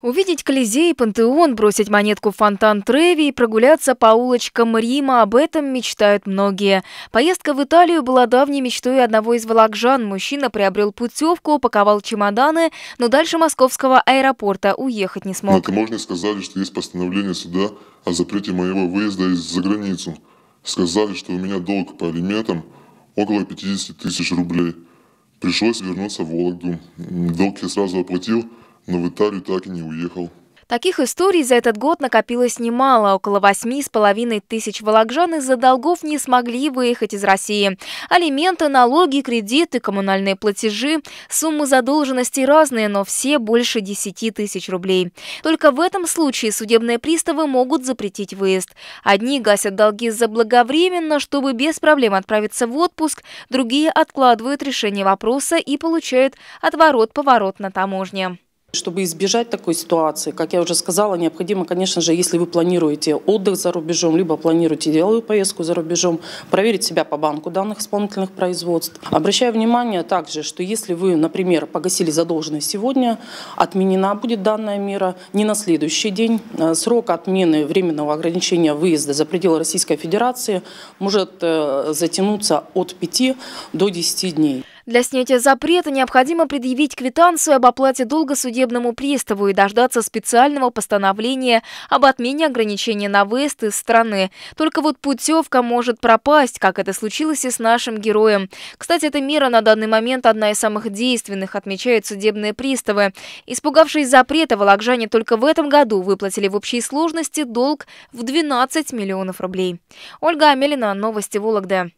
Увидеть Колизей, Пантеон, бросить монетку в фонтан Треви и прогуляться по улочкам Рима – об этом мечтают многие. Поездка в Италию была давней мечтой одного из волокжан. Мужчина приобрел путевку, упаковал чемоданы, но дальше московского аэропорта уехать не смог. Но На можно сказали, что есть постановление суда о запрете моего выезда из-за границу. Сказали, что у меня долг по алиментам около 50 тысяч рублей. Пришлось вернуться в Вологду. Долг я сразу оплатил – но в Италию так и не уехал. Таких историй за этот год накопилось немало. Около восьми с половиной тысяч вологжан из-за долгов не смогли выехать из России. Алименты, налоги, кредиты, коммунальные платежи. Суммы задолженности разные, но все больше 10 тысяч рублей. Только в этом случае судебные приставы могут запретить выезд. Одни гасят долги заблаговременно, чтобы без проблем отправиться в отпуск, другие откладывают решение вопроса и получают отворот-поворот на таможне. Чтобы избежать такой ситуации, как я уже сказала, необходимо, конечно же, если вы планируете отдых за рубежом, либо планируете деловую поездку за рубежом, проверить себя по банку данных исполнительных производств. Обращаю внимание также, что если вы, например, погасили задолженность сегодня, отменена будет данная мера не на следующий день. Э, срок отмены временного ограничения выезда за пределы Российской Федерации может э, затянуться от 5 до 10 дней. Для снятия запрета необходимо предъявить квитанцию об оплате долга судебному приставу и дождаться специального постановления об отмене ограничения на выезд из страны. Только вот путевка может пропасть, как это случилось и с нашим героем. Кстати, эта мера на данный момент одна из самых действенных, отмечают судебные приставы. Испугавшись запрета, вологжане только в этом году выплатили в общей сложности долг в 12 миллионов рублей. Ольга Амелина, новости Вологды.